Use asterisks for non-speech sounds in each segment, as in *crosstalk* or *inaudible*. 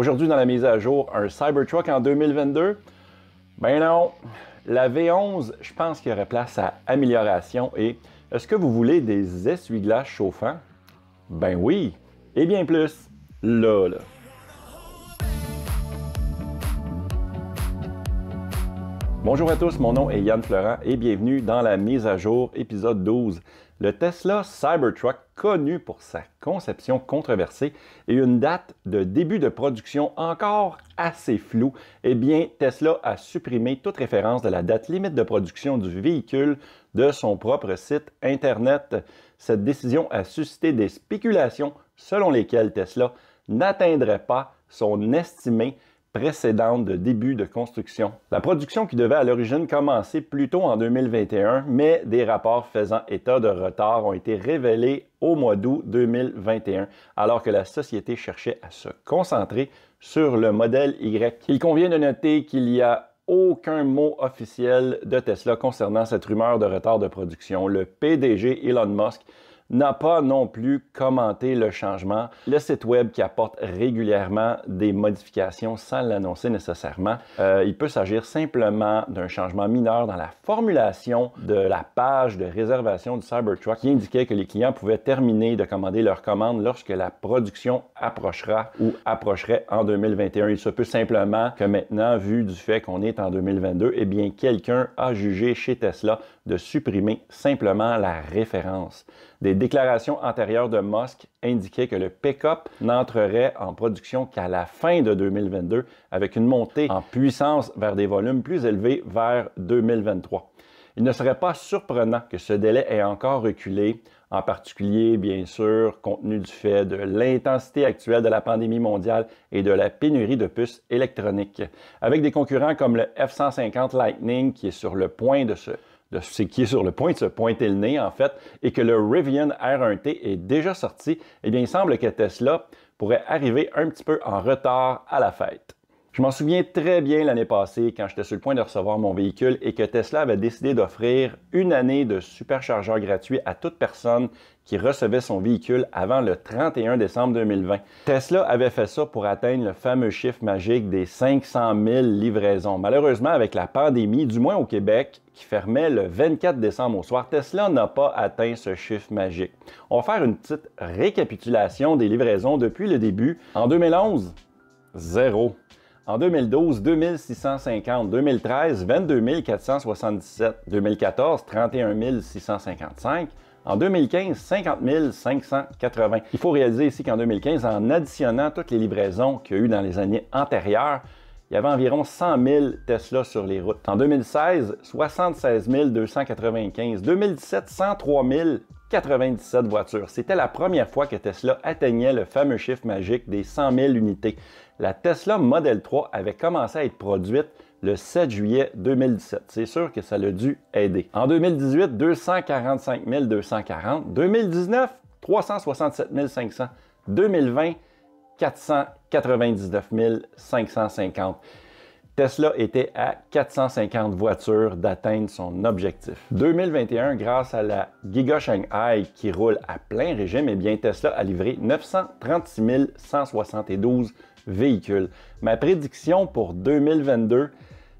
Aujourd'hui, dans la mise à jour, un Cybertruck en 2022? Ben non! La V11, je pense qu'il y aurait place à amélioration et est-ce que vous voulez des essuie-glaces chauffants? Ben oui! Et bien plus! Là, là! Bonjour à tous, mon nom est Yann Florent et bienvenue dans la mise à jour épisode 12 le Tesla Cybertruck, connu pour sa conception controversée et une date de début de production encore assez floue, eh bien Tesla a supprimé toute référence de la date limite de production du véhicule de son propre site Internet. Cette décision a suscité des spéculations selon lesquelles Tesla n'atteindrait pas son estimé précédente de début de construction. La production qui devait à l'origine commencer plus tôt en 2021, mais des rapports faisant état de retard ont été révélés au mois d'août 2021, alors que la société cherchait à se concentrer sur le modèle Y. Il convient de noter qu'il n'y a aucun mot officiel de Tesla concernant cette rumeur de retard de production. Le PDG Elon Musk n'a pas non plus commenté le changement. Le site web qui apporte régulièrement des modifications sans l'annoncer nécessairement, euh, il peut s'agir simplement d'un changement mineur dans la formulation de la page de réservation du Cybertruck qui indiquait que les clients pouvaient terminer de commander leur commande lorsque la production approchera ou approcherait en 2021. Il se peut simplement que maintenant, vu du fait qu'on est en 2022, eh bien quelqu'un a jugé chez Tesla de supprimer simplement la référence des Déclaration antérieure de Musk indiquait que le pick-up n'entrerait en production qu'à la fin de 2022, avec une montée en puissance vers des volumes plus élevés vers 2023. Il ne serait pas surprenant que ce délai ait encore reculé, en particulier, bien sûr, compte tenu du fait de l'intensité actuelle de la pandémie mondiale et de la pénurie de puces électroniques, avec des concurrents comme le F-150 Lightning qui est sur le point de se c'est qui est sur le point de se pointer le nez, en fait, et que le Rivian R1T est déjà sorti, eh bien, il semble que Tesla pourrait arriver un petit peu en retard à la fête. Je m'en souviens très bien l'année passée quand j'étais sur le point de recevoir mon véhicule et que Tesla avait décidé d'offrir une année de superchargeur gratuit à toute personne qui recevait son véhicule avant le 31 décembre 2020. Tesla avait fait ça pour atteindre le fameux chiffre magique des 500 000 livraisons. Malheureusement, avec la pandémie, du moins au Québec, qui fermait le 24 décembre au soir, Tesla n'a pas atteint ce chiffre magique. On va faire une petite récapitulation des livraisons depuis le début. En 2011, zéro. En 2012, 2650. 2013, 22 477. 2014, 31 655. En 2015, 50 580. Il faut réaliser ici qu'en 2015, en additionnant toutes les livraisons qu'il y a eu dans les années antérieures, il y avait environ 100 000 Tesla sur les routes. En 2016, 76 295. 2017, 103 097 voitures. C'était la première fois que Tesla atteignait le fameux chiffre magique des 100 000 unités la Tesla Model 3 avait commencé à être produite le 7 juillet 2017. C'est sûr que ça l'a dû aider. En 2018, 245 240. 2019, 367 500. 2020, 499 550. Tesla était à 450 voitures d'atteindre son objectif. 2021, grâce à la Giga Shanghai qui roule à plein régime, eh bien Tesla a livré 936 172 véhicules. Ma prédiction pour 2022,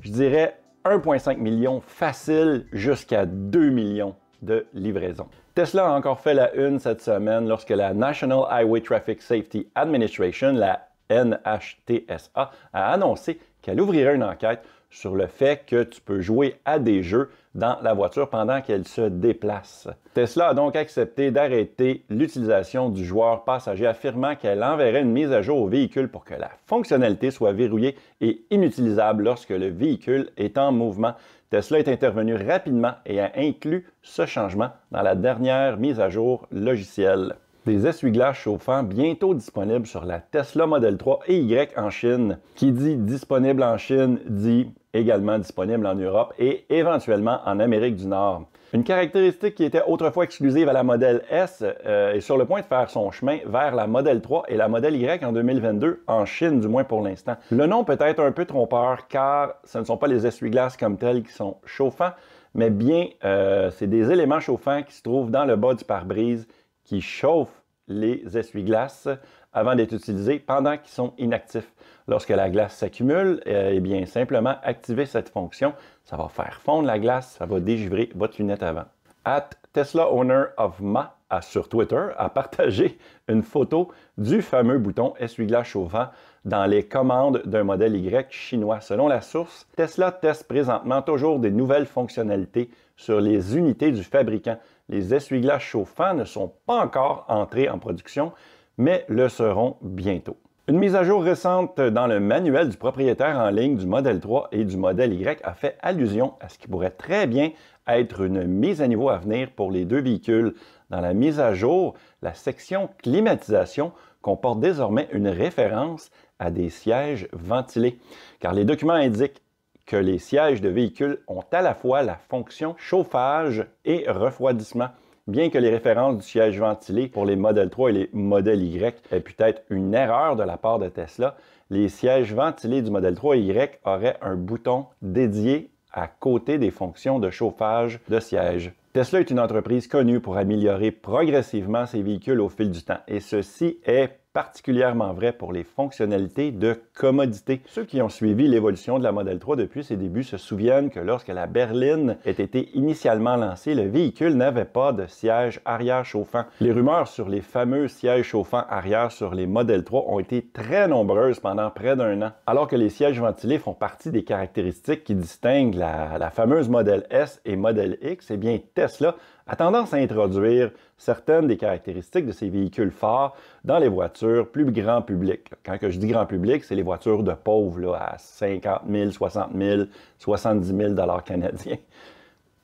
je dirais 1,5 million facile jusqu'à 2 millions de livraisons. Tesla a encore fait la une cette semaine lorsque la National Highway Traffic Safety Administration, la NHTSA, a annoncé qu'elle ouvrirait une enquête sur le fait que tu peux jouer à des jeux dans la voiture pendant qu'elle se déplace. Tesla a donc accepté d'arrêter l'utilisation du joueur passager, affirmant qu'elle enverrait une mise à jour au véhicule pour que la fonctionnalité soit verrouillée et inutilisable lorsque le véhicule est en mouvement. Tesla est intervenu rapidement et a inclus ce changement dans la dernière mise à jour logicielle des essuie-glaces chauffants bientôt disponibles sur la Tesla Model 3 et Y en Chine. Qui dit disponible en Chine dit également disponible en Europe et éventuellement en Amérique du Nord. Une caractéristique qui était autrefois exclusive à la Model S euh, est sur le point de faire son chemin vers la Model 3 et la Model Y en 2022, en Chine du moins pour l'instant. Le nom peut être un peu trompeur car ce ne sont pas les essuie-glaces comme tels qui sont chauffants, mais bien euh, c'est des éléments chauffants qui se trouvent dans le bas du pare-brise qui chauffe les essuie-glaces avant d'être utilisés pendant qu'ils sont inactifs. Lorsque la glace s'accumule, euh, eh bien simplement activer cette fonction, ça va faire fondre la glace, ça va dégivrer votre lunette avant. At Tesla Owner of Ma a, sur Twitter a partagé *laughs* une photo du fameux bouton essuie-glace chauffant dans les commandes d'un modèle Y chinois. Selon la source, Tesla teste présentement toujours des nouvelles fonctionnalités sur les unités du fabricant les essuie-glaces chauffants ne sont pas encore entrés en production, mais le seront bientôt. Une mise à jour récente dans le manuel du propriétaire en ligne du modèle 3 et du modèle Y a fait allusion à ce qui pourrait très bien être une mise à niveau à venir pour les deux véhicules. Dans la mise à jour, la section climatisation comporte désormais une référence à des sièges ventilés, car les documents indiquent que les sièges de véhicules ont à la fois la fonction chauffage et refroidissement bien que les références du siège ventilé pour les modèles 3 et les modèles Y aient peut être une erreur de la part de Tesla, les sièges ventilés du modèle 3 Y auraient un bouton dédié à côté des fonctions de chauffage de siège. Tesla est une entreprise connue pour améliorer progressivement ses véhicules au fil du temps et ceci est particulièrement vrai pour les fonctionnalités de commodité. Ceux qui ont suivi l'évolution de la Model 3 depuis ses débuts se souviennent que lorsque la berline a été initialement lancée, le véhicule n'avait pas de siège arrière chauffant. Les rumeurs sur les fameux sièges chauffants arrière sur les Model 3 ont été très nombreuses pendant près d'un an, alors que les sièges ventilés font partie des caractéristiques qui distinguent la, la fameuse Model S et Model X, eh bien Tesla a tendance à introduire certaines des caractéristiques de ces véhicules phares dans les voitures plus grand public. Quand je dis grand public, c'est les voitures de pauvres là, à 50 000, 60 000, 70 000 dollars canadiens.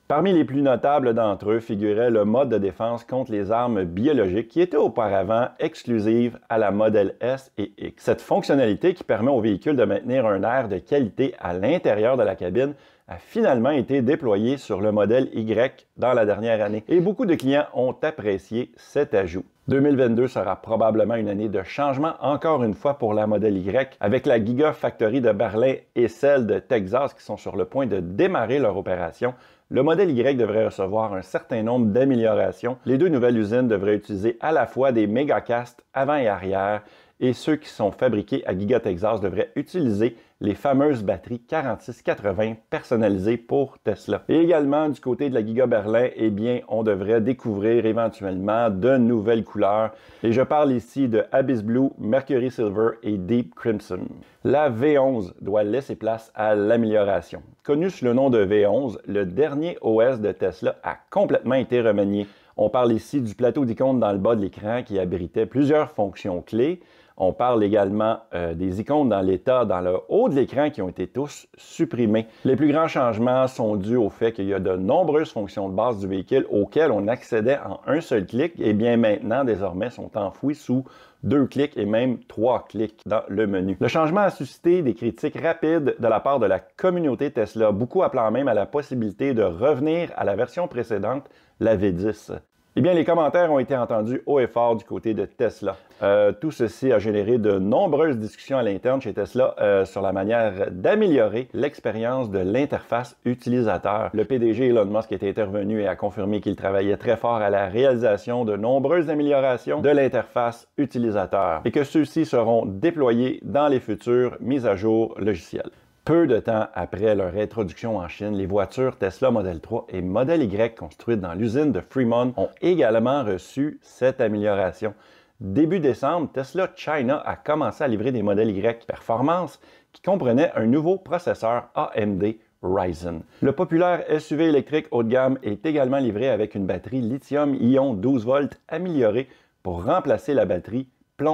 Parmi les plus notables d'entre eux figurait le mode de défense contre les armes biologiques qui était auparavant exclusive à la modèle S et X. Cette fonctionnalité qui permet au véhicule de maintenir un air de qualité à l'intérieur de la cabine a finalement été déployé sur le modèle Y dans la dernière année et beaucoup de clients ont apprécié cet ajout. 2022 sera probablement une année de changement encore une fois pour la modèle Y avec la Factory de Berlin et celle de Texas qui sont sur le point de démarrer leur opération le modèle Y devrait recevoir un certain nombre d'améliorations. Les deux nouvelles usines devraient utiliser à la fois des cast avant et arrière, et ceux qui sont fabriqués à Giga Texas devraient utiliser les fameuses batteries 4680 personnalisées pour Tesla. Et également, du côté de la Giga Berlin, eh bien, on devrait découvrir éventuellement de nouvelles couleurs. Et je parle ici de Abyss Blue, Mercury Silver et Deep Crimson. La V11 doit laisser place à l'amélioration. Connu sous le nom de V11, le dernier OS de Tesla a complètement été remanié. On parle ici du plateau d'icônes dans le bas de l'écran qui abritait plusieurs fonctions clés, on parle également euh, des icônes dans l'état, dans le haut de l'écran qui ont été tous supprimés. Les plus grands changements sont dus au fait qu'il y a de nombreuses fonctions de base du véhicule auxquelles on accédait en un seul clic et eh bien maintenant désormais sont enfouies sous deux clics et même trois clics dans le menu. Le changement a suscité des critiques rapides de la part de la communauté Tesla, beaucoup appelant même à la possibilité de revenir à la version précédente, la V10. Eh bien, les commentaires ont été entendus haut et fort du côté de Tesla. Euh, tout ceci a généré de nombreuses discussions à l'interne chez Tesla euh, sur la manière d'améliorer l'expérience de l'interface utilisateur. Le PDG Elon Musk est intervenu et a confirmé qu'il travaillait très fort à la réalisation de nombreuses améliorations de l'interface utilisateur et que ceux-ci seront déployés dans les futures mises à jour logicielles. Peu de temps après leur introduction en Chine, les voitures Tesla Model 3 et Model Y construites dans l'usine de Fremont ont également reçu cette amélioration. Début décembre, Tesla China a commencé à livrer des modèles Y performance qui comprenaient un nouveau processeur AMD Ryzen. Le populaire SUV électrique haut de gamme est également livré avec une batterie lithium-ion 12 volts améliorée pour remplacer la batterie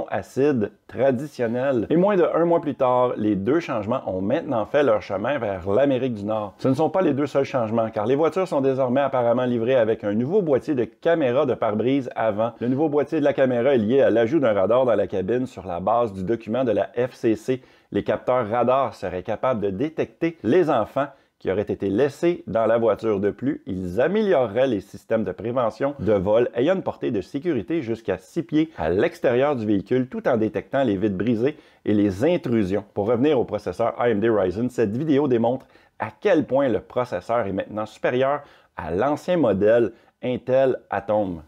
acide traditionnel. Et moins de un mois plus tard, les deux changements ont maintenant fait leur chemin vers l'Amérique du Nord. Ce ne sont pas les deux seuls changements, car les voitures sont désormais apparemment livrées avec un nouveau boîtier de caméra de pare-brise avant. Le nouveau boîtier de la caméra est lié à l'ajout d'un radar dans la cabine sur la base du document de la FCC. Les capteurs radar seraient capables de détecter les enfants qui auraient été laissés dans la voiture. De plus, ils amélioreraient les systèmes de prévention de vol ayant une portée de sécurité jusqu'à 6 pieds à l'extérieur du véhicule tout en détectant les vides brisées et les intrusions. Pour revenir au processeur AMD Ryzen, cette vidéo démontre à quel point le processeur est maintenant supérieur à l'ancien modèle Intel Atom.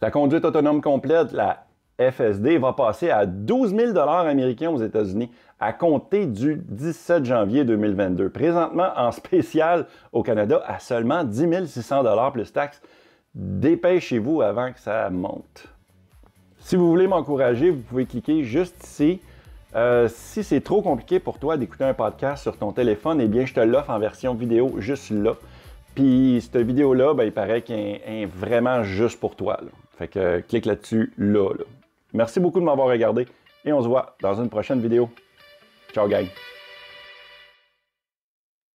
La conduite autonome complète, la FSD va passer à 12 000 américains aux États-Unis à compter du 17 janvier 2022. Présentement, en spécial au Canada, à seulement 10 600 plus taxes. Dépêchez-vous avant que ça monte. Si vous voulez m'encourager, vous pouvez cliquer juste ici. Euh, si c'est trop compliqué pour toi d'écouter un podcast sur ton téléphone, eh bien, je te l'offre en version vidéo juste là. Puis cette vidéo-là, ben, il paraît qu'elle est, vraiment juste pour toi. Fait que clique là-dessus, là. Merci beaucoup de m'avoir regardé et on se voit dans une prochaine vidéo. Ciao gang!